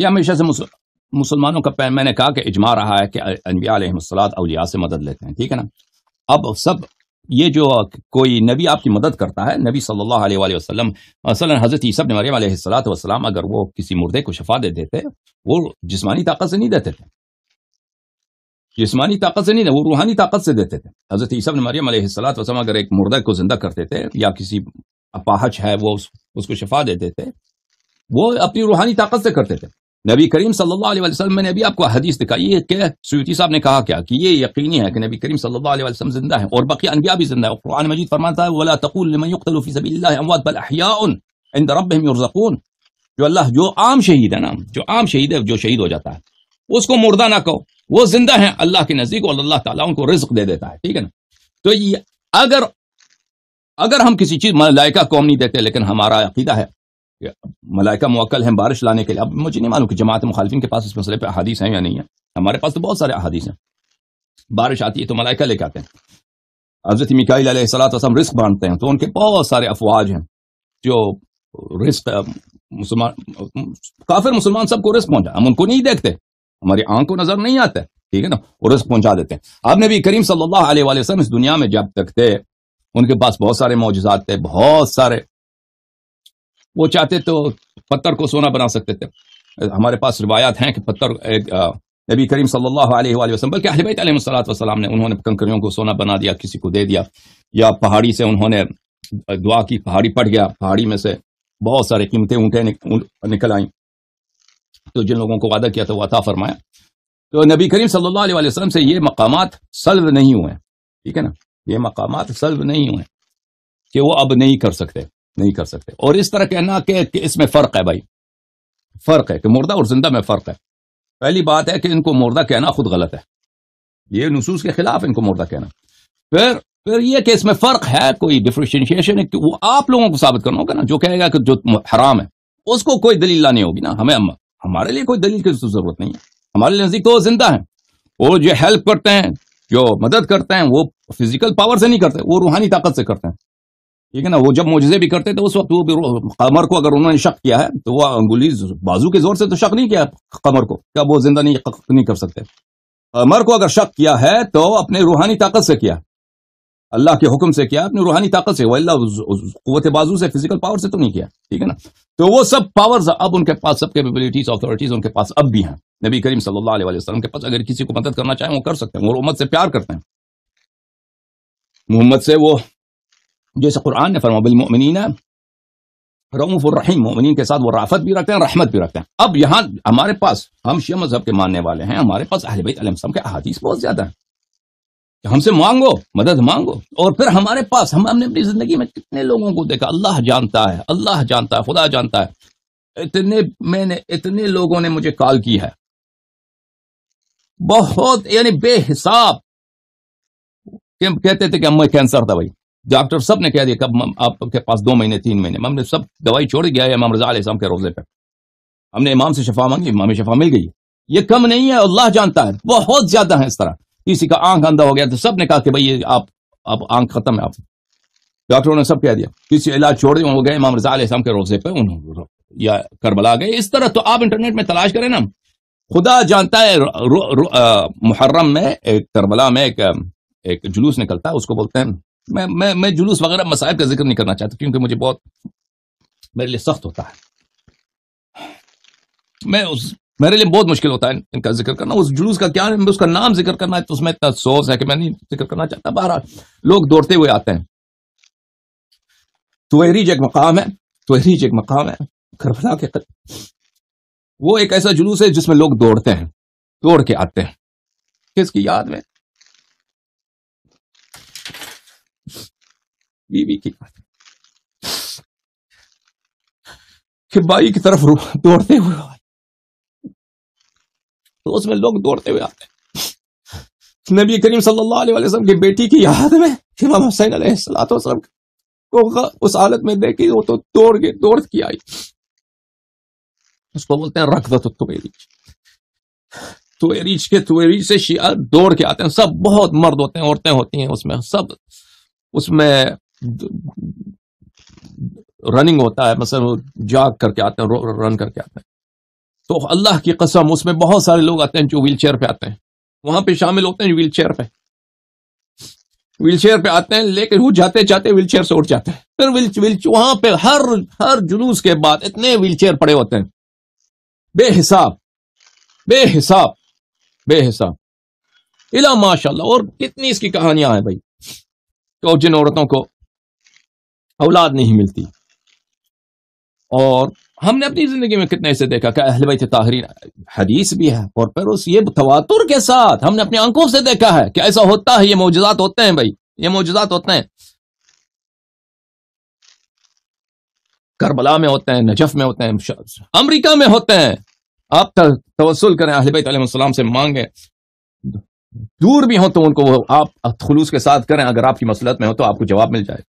یہ ہمیشہ سے مسلمانوں کا میں نے کہا کہ اجماع رہا ہے کہ انبیاء علیہ السلام اولیاء سے مدد لیتے ہیں ٹھیک ہے نا اب سب یہ جو کوئی نبی آپ کی مدد کرتا ہے نبی صلی اللہ علیہ وآلہ وسلم مثلا حضرت عیسیٰ صبن مریم علیہ السلاۃ اگر وہ کسی مردے کو شفا دے دیتے وہ جسمانی طاقت سے نہیں دیتے تھے جسمانی طاقت سے نہیں وہ روحانی طاقت سے دیتے تھے حضرت صبح مریم علیہ السلام وسلم اگر ایک مردے کو زندہ کرتے تھے یا کسی اپاہچ ہے وہ اس اس کو شفا دیتے تھے وہ اپنی روحانی طاقت سے کرتے تھے نبی کریم صلی اللہ علیہ وسلم میں نے ابھی آپ کو حدیث دکھائی ہے کہ سیوتی صاحب نے کہا کیا کہ یہ یقینی ہے کہ نبی کریم صلی اللہ علیہ وسلم زندہ ہے اور باقی انبیاء بھی زندہ ہے قرآن مجید فرماتا ہے جو اللہ جو عام شہید ہے نام جو عام شہید ہے جو شہید ہو جاتا ہے اس کو مردہ نہ کہو وہ زندہ ہیں اللہ کے نزدیک اور اللہ تعالیٰ ان کو رزق دے دیتا ہے ٹھیک ہے نا تو اگر اگر ہم کسی چیز ملائکہ کو قوم نہیں دیتے لیکن ہمارا عقیدہ ہے ملائکہ موکل ہیں بارش لانے کے لیے اب مجھے نہیں معلوم کہ جماعت مخالفین کے پاس اس مسئلے پہ احادیث ہیں یا نہیں ہے ہمارے پاس تو بہت سارے احادیث ہیں بارش آتی ہے تو ملائکہ لے کے آتے ہیں حضرت مکائل علیہ السلام وسلم رزق بانٹتے ہیں تو ان کے بہت سارے افواج ہیں جو رزق مسلمان کافر مسلمان سب کو رزق پہنچا ہم ان کو نہیں دیکھتے ہماری آنکھ کو نظر نہیں آتا ٹھیک ہے نا وہ رزق پہنچا دیتے ہیں آپ نبی کریم صلی اللہ علیہ وسلم اس دنیا میں جب تک تھے ان کے پاس بہت سارے معجزات تھے بہت سارے وہ چاہتے تو پتھر کو سونا بنا سکتے تھے ہمارے پاس روایات ہیں کہ پتھر نبی کریم صلی اللہ علیہ وآلہ وسلم بلکہ اجبۃ علیہ اللہ وسلام وسلم نے انہوں نے کنکریوں کو سونا بنا دیا کسی کو دے دیا یا پہاڑی سے انہوں نے دعا کی پہاڑی پڑ گیا پہاڑی میں سے بہت سارے قیمتیں اونٹیں نکل آئیں تو جن لوگوں کو وعدہ کیا تھا وہ عطا فرمایا تو نبی کریم صلی اللہ علیہ وسلم سے یہ مقامات سلو نہیں ہوئے ٹھیک ہے نا یہ مقامات سلو نہیں ہوئے کہ وہ اب نہیں کر سکتے نہیں کر سکتے اور اس طرح کہنا کہ اس میں فرق ہے بھائی فرق ہے کہ مردہ اور زندہ میں فرق ہے پہلی بات ہے کہ ان کو مردہ کہنا خود غلط ہے یہ نصوص کے خلاف ان کو مردہ کہنا پھر پھر یہ کہ اس میں فرق ہے کوئی ڈفرینشیشن ہے کہ وہ آپ لوگوں کو ثابت کرنا ہوگا نا جو کہے گا کہ جو حرام ہے اس کو کوئی دلیل لانی ہوگی نا ہمیں ہمارے لیے کوئی دلیل کی ضرورت نہیں ہے ہمارے نزدیک تو وہ زندہ ہیں وہ جو ہیلپ کرتے ہیں جو مدد کرتے ہیں وہ فزیکل پاور سے نہیں کرتے وہ روحانی طاقت سے کرتے ہیں ٹھیک ہے نا وہ جب معجزے بھی کرتے اس وقت وہ قمر کو اگر انہوں نے شک کیا ہے تو وہ بازو کے زور سے تو شک نہیں کیا قمر کو کیا وہ زندہ نہیں نہیں کر سکتے قمر کو اگر شک کیا ہے تو اپنے روحانی طاقت سے کیا اللہ کے حکم سے کیا اپنی روحانی طاقت سے وہ اللہ قوت بازو سے فزیکل پاور سے تو نہیں کیا ٹھیک ہے نا تو وہ سب پاورز اب ان کے پاس سب کیپبلٹیز اتارٹیز ان کے پاس اب بھی ہیں نبی کریم صلی اللہ علیہ وسلم کے پاس اگر کسی کو مدد کرنا چاہیں وہ کر سکتے ہیں وہ امت سے پیار کرتے ہیں محمد سے وہ جیسے قرآن نے فرما بالمؤمنین رعوف الرحیم مومنین کے ساتھ وہ رافت بھی رکھتے ہیں رحمت بھی رکھتے ہیں اب یہاں ہمارے پاس ہم شیعہ مذہب کے ماننے والے ہیں ہمارے پاس اہل بیت علیہ السلام کے احادیث بہت زیادہ ہیں کہ ہم سے مانگو مدد مانگو اور پھر ہمارے پاس ہم نے اپنی زندگی میں کتنے لوگوں کو دیکھا اللہ جانتا ہے اللہ جانتا ہے خدا جانتا ہے اتنے میں نے اتنے لوگوں نے مجھے کال کی ہے بہت یعنی بے حساب کہتے تھے کہ میں کینسر تھا بھائی ڈاکٹر سب نے کہہ دیا کب آپ کے پاس دو مہینے تین مہینے ہم نے سب دوائی چھوڑ گیا ہے امام رضا علیہ السلام کے روزے پہ ہم نے امام سے شفا مانگی امام شفا مل گئی یہ کم نہیں ہے اللہ جانتا ہے بہت زیادہ ہے اس طرح کسی کا آنکھ اندھا ہو گیا تو سب نے کہا کہ بھائی آپ آنکھ ختم ہے آپ ڈاکٹروں نے سب کہہ دیا کسی علاج چھوڑ دیا وہ گئے امام رضا علیہ السلام کے روزے پہ انہوں یا کربلا گئے اس طرح تو آپ انٹرنیٹ میں تلاش کریں نا خدا جانتا ہے محرم میں ایک کربلا میں ایک ایک جلوس نکلتا ہے اس کو بولتے ہیں میں میں میں جلوس وغیرہ مسائل کا ذکر نہیں کرنا چاہتا کیونکہ مجھے بہت میرے لیے سخت ہوتا ہے میں اس میرے لیے بہت مشکل ہوتا ہے ان کا ذکر کرنا اس جلوس کا کیا ہے اس کا نام ذکر کرنا ہے تو اس میں اتنا افسوس ہے کہ میں نہیں ذکر کرنا چاہتا باہر لوگ دوڑتے ہوئے آتے ہیں تو جی ایک مقام ہے تو جی ایک مقام ہے کربلا کے وہ ایک ایسا جلوس ہے جس میں لوگ دوڑتے ہیں دوڑ کے آتے ہیں کس کی یاد میں بی بی کی کہ بائی کی طرف دوڑتے ہوئے تو اس میں لوگ دوڑتے ہوئے آتے ہیں نبی کریم صلی اللہ علیہ وسلم کی بیٹی کی یاد میں امام حسین علیہ السلام کو اس حالت میں دیکھی وہ تو دوڑ گئے دوڑ کی آئی اس کو بولتے ہیں رکھ دو تو ریچ تو ریچ کے تو ریچ سے شیعہ دوڑ کے آتے ہیں سب بہت مرد ہوتے ہیں عورتیں ہوتی ہیں اس میں سب اس میں رننگ ہوتا ہے مثلا جاگ کر کے آتے ہیں رن کر کے آتے ہیں تو اللہ کی قسم اس میں بہت سارے لوگ آتے ہیں جو ویل چیئر پہ آتے ہیں وہاں پہ شامل ہوتے ہیں ویل چیئر پہ ویل چیئر پہ آتے ہیں لیکن وہ جاتے جاتے ویل چیئر سے اٹھ جاتے ہیں پھر ویل ویل وہاں پہ ہر ہر جلوس کے بعد اتنے ویل چیئر پڑے ہوتے ہیں بے حساب بے حساب بے حساب الا ماشاء اللہ اور کتنی اس کی کہانیاں ہیں بھائی تو جن عورتوں کو اولاد نہیں ملتی اور ہم نے اپنی زندگی میں کتنے سے دیکھا کہ اہل بیت تاہرین حدیث بھی ہے اور پھر اس یہ تواتر کے ساتھ ہم نے اپنی آنکھوں سے دیکھا ہے کہ ایسا ہوتا ہے یہ معجزات ہوتے ہیں بھائی یہ معجزات ہوتے ہیں کربلا میں ہوتے ہیں نجف میں ہوتے ہیں امریکہ میں ہوتے ہیں آپ توسل کریں اہل بیت علیہ السلام سے مانگیں دور بھی ہوں تو ان کو آپ خلوص کے ساتھ کریں اگر آپ کی مسلط میں ہو تو آپ کو جواب مل جائے